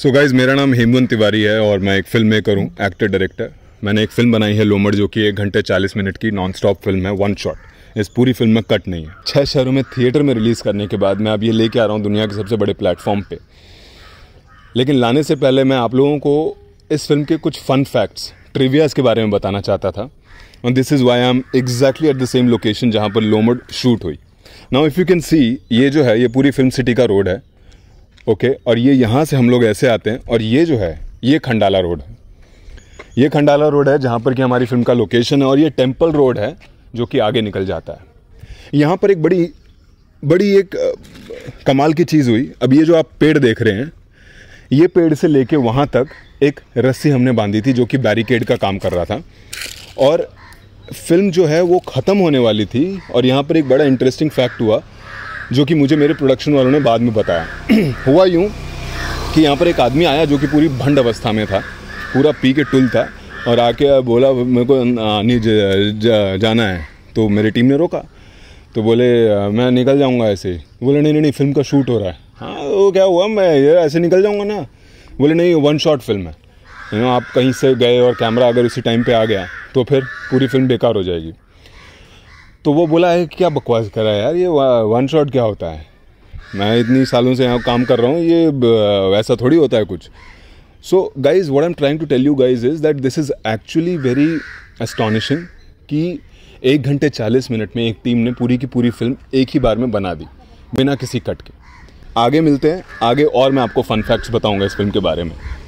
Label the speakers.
Speaker 1: सो so guys मेरा नाम हेमवंत तिवारी है और मैं एक फिल्म मेकर हूँ एक्टर डायरेक्टर मैंने एक फिल्म बनाई है लोमड़ जो कि एक घंटे चालीस मिनट की नॉन स्टॉप फिल्म है वन शॉट इस पूरी फिल्म में कट नहीं है छः शहरों में थिएटर में रिलीज़ करने के बाद मैं अब ये लेके आ रहा हूँ दुनिया के सबसे बड़े प्लेटफॉर्म पे लेकिन लाने से पहले मैं आप लोगों को इस फिल्म के कुछ फन फैक्ट्स ट्रिवियाज़ के बारे में बताना चाहता था और this is why I am exactly at the same location जहाँ पर लोमड़ शूट हुई now if you can see ये जो है ये पूरी फिल्म सिटी का रोड है ओके और ये यहाँ से हम लोग ऐसे आते हैं और ये जो है ये खंडाला रोड है ये खंडाला रोड है जहाँ पर कि हमारी फिल्म का लोकेशन है और ये टेम्पल रोड है जो कि आगे निकल जाता है यहाँ पर एक बड़ी बड़ी एक कमाल की चीज़ हुई अब ये जो आप पेड़ देख रहे हैं ये पेड़ से लेके वहाँ तक एक रस्सी हमने बांधी थी जो कि बैरिकेड का काम कर रहा था और फिल्म जो है वो ख़त्म होने वाली थी और यहाँ पर एक बड़ा इंटरेस्टिंग फैक्ट हुआ जो कि मुझे मेरे प्रोडक्शन वालों ने बाद में बताया हुआ यूँ कि यहाँ पर एक आदमी आया जो कि पूरी भंड अवस्था में था पूरा पी के टुल था और आके बोला मेरे को नहीं ज, ज, जाना है तो मेरी टीम ने रोका तो बोले मैं निकल जाऊँगा ऐसे तो बोले नहीं नहीं नहीं फिल्म का शूट हो रहा है हाँ वो तो क्या हुआ मैं ये ऐसे निकल जाऊँगा ना बोले नहीं वन शॉट फिल्म है आप कहीं से गए और कैमरा अगर उसी टाइम पे आ गया तो फिर पूरी फिल्म बेकार हो जाएगी तो वो बोला है क्या बकवास करा है यार ये वन शॉट क्या होता है मैं इतनी सालों से यहाँ काम कर रहा हूँ ये वैसा थोड़ी होता है कुछ so guys what I am trying to tell you guys is that this is actually very astonishing कि एक घंटे चालीस मिनट में एक टीम ने पूरी की पूरी फिल्म एक ही बार में बना दी बिना किसी कट के आगे मिलते हैं आगे और मैं आपको फन फैक्ट्स बताऊंगा इस फिल्म के बारे में